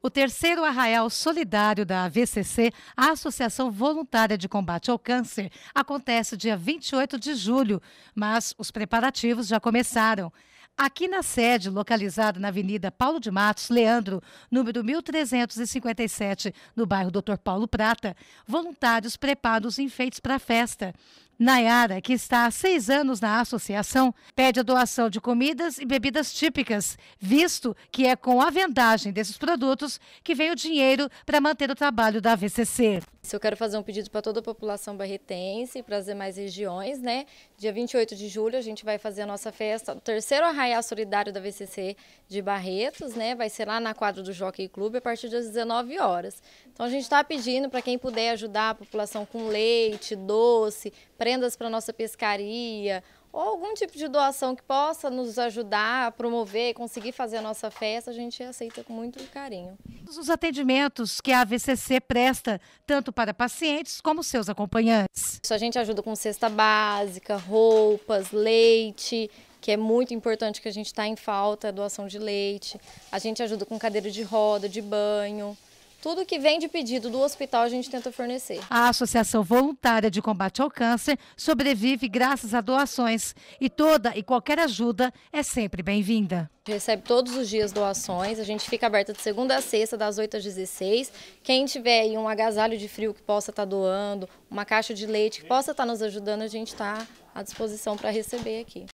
O terceiro arraial solidário da AVCC, a Associação Voluntária de Combate ao Câncer, acontece dia 28 de julho, mas os preparativos já começaram. Aqui na sede, localizada na Avenida Paulo de Matos Leandro, número 1357, no bairro Dr. Paulo Prata, voluntários preparam os enfeites para a festa. Nayara, que está há seis anos na associação, pede a doação de comidas e bebidas típicas, visto que é com a vendagem desses produtos que vem o dinheiro para manter o trabalho da VCC. Se eu quero fazer um pedido para toda a população barretense e para as demais regiões, né? Dia 28 de julho a gente vai fazer a nossa festa, o terceiro Arraial Solidário da VCC de Barretos, né? Vai ser lá na quadra do Jockey Clube a partir das 19 horas. Então a gente está pedindo para quem puder ajudar a população com leite, doce, prendas para nossa pescaria, ou algum tipo de doação que possa nos ajudar a promover, e conseguir fazer a nossa festa, a gente aceita com muito carinho. Os atendimentos que a AVCC presta, tanto para pacientes como seus acompanhantes. Isso a gente ajuda com cesta básica, roupas, leite, que é muito importante que a gente está em falta, é doação de leite. A gente ajuda com cadeira de roda, de banho. Tudo que vem de pedido do hospital a gente tenta fornecer. A Associação Voluntária de Combate ao Câncer sobrevive graças a doações e toda e qualquer ajuda é sempre bem-vinda. Recebe todos os dias doações, a gente fica aberta de segunda a sexta, das 8 às 16. Quem tiver aí um agasalho de frio que possa estar tá doando, uma caixa de leite que possa estar tá nos ajudando, a gente está à disposição para receber aqui.